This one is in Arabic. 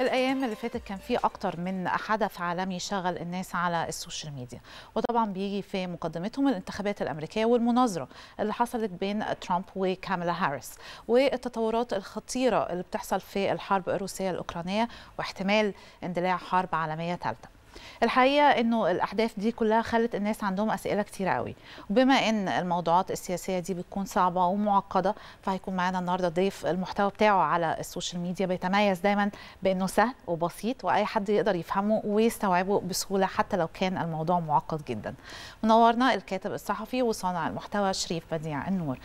الايام اللي فاتت كان في اكتر من حدث عالمي شغل الناس على السوشيال ميديا وطبعا بيجي في مقدمتهم الانتخابات الامريكيه والمناظره اللي حصلت بين ترامب وكاميلا هاريس والتطورات الخطيره اللي بتحصل في الحرب الروسيه الاوكرانيه واحتمال اندلاع حرب عالميه ثالثه الحقيقه انه الاحداث دي كلها خلت الناس عندهم اسئله كتير قوي وبما ان الموضوعات السياسيه دي بتكون صعبه ومعقده فهيكون معانا النهارده ضيف المحتوى بتاعه على السوشيال ميديا بيتميز دايما بانه سهل وبسيط واي حد يقدر يفهمه ويستوعبه بسهوله حتى لو كان الموضوع معقد جدا منورنا الكاتب الصحفي وصانع المحتوى شريف بديع النور